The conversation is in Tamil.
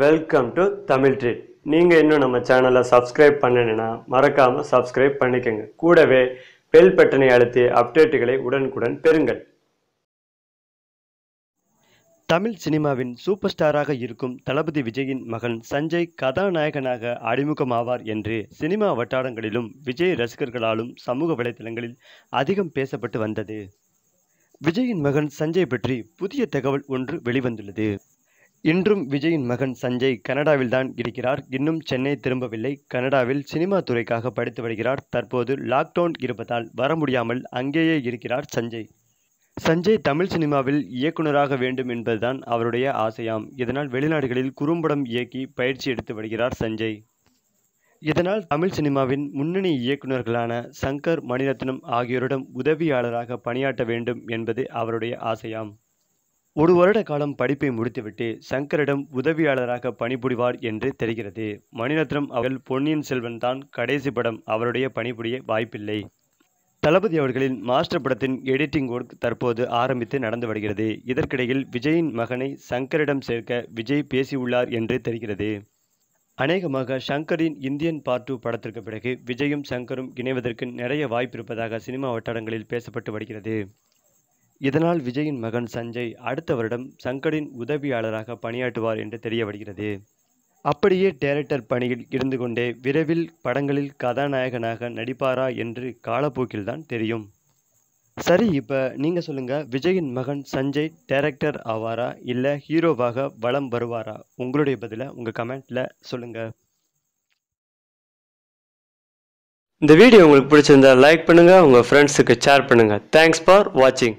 வெல்கம் டு தமிழ் ட்ரீட் நீங்கள் இன்னும் நம்ம சேனலை சப்ஸ்கிரைப் பண்ணணுன்னா மறக்காமல் சப்ஸ்கிரைப் பண்ணிக்கோங்க கூடவே பெல் பட்டனை அழுத்தி அப்டேட்டுகளை உடனுக்குடன் பெறுங்கள் தமிழ் சினிமாவின் சூப்பர் ஸ்டாராக இருக்கும் தளபதி விஜயின் மகன் சஞ்சய் கதாநாயகனாக அறிமுகமாவார் என்று சினிமா வட்டாரங்களிலும் விஜய் ரசிகர்களாலும் சமூக வலைதளங்களில் அதிகம் பேசப்பட்டு வந்தது விஜயின் மகன் சஞ்சய் பற்றி புதிய தகவல் ஒன்று வெளிவந்துள்ளது இன்றும் விஜயின் மகன் சஞ்சய் கனடாவில் தான் இருக்கிறார் இன்னும் சென்னை திரும்பவில்லை கனடாவில் சினிமா துறைக்காக படித்து வருகிறார் தற்போது லாக்டவுன் இருப்பதால் வர முடியாமல் அங்கேயே இருக்கிறார் சஞ்சய் சஞ்சய் தமிழ் சினிமாவில் இயக்குநராக வேண்டும் என்பதுதான் அவருடைய ஆசையாம் இதனால் வெளிநாடுகளில் குறும்படம் இயக்கி பயிற்சி எடுத்து வருகிறார் சஞ்சய் இதனால் தமிழ் சினிமாவின் முன்னணி இயக்குநர்களான சங்கர் மணிரத்னம் ஆகியோரிடம் உதவியாளராக பணியாற்ற வேண்டும் என்பது அவருடைய ஆசையாம் ஒரு வருட காலம் படிப்பை முடித்துவிட்டு சங்கரிடம் உதவியாளராக பணிபுரிவார் என்று தெரிகிறது மணிரத்னம் அவர்கள் பொன்னியின் செல்வன் தான் கடைசி படம் அவருடைய பணிபுரிய வாய்ப்பில்லை தளபதி அவர்களின் மாஸ்டர் படத்தின் எடிட்டிங் ஒர்க் தற்போது ஆரம்பித்து நடந்து வருகிறது இதற்கிடையில் விஜயின் மகனை சங்கரிடம் சேர்க்க விஜய் பேசியுள்ளார் என்று தெரிகிறது அநேகமாக சங்கரின் இந்தியன் பார்ட் டூ படத்திற்கு பிறகு விஜயும் சங்கரும் இணைவதற்கு நிறைய வாய்ப்பிருப்பதாக சினிமா வட்டாரங்களில் பேசப்பட்டு வருகிறது இதனால் விஜயின் மகன் சஞ்சய் அடுத்த வருடம் சங்கரின் உதவியாளராக பணியாற்றுவார் என்று தெரிய வருகிறது அப்படியே டைரக்டர் பணியில் இருந்து கொண்டே விரைவில் படங்களில் கதாநாயகனாக நடிப்பாரா என்று காலப்போக்கில்தான் தெரியும் சரி இப்போ நீங்கள் சொல்லுங்கள் விஜயின் மகன் சஞ்சய் டைரக்டர் ஆவாரா இல்லை ஹீரோவாக வளம் வருவாரா உங்களுடைய பதில உங்கள் கமெண்ட்டில் சொல்லுங்கள் இந்த வீடியோ உங்களுக்கு பிடிச்சிருந்தா லைக் பண்ணுங்கள் உங்கள் ஃப்ரெண்ட்ஸுக்கு ஷேர் பண்ணுங்கள் தேங்க்ஸ் ஃபார் வாட்சிங்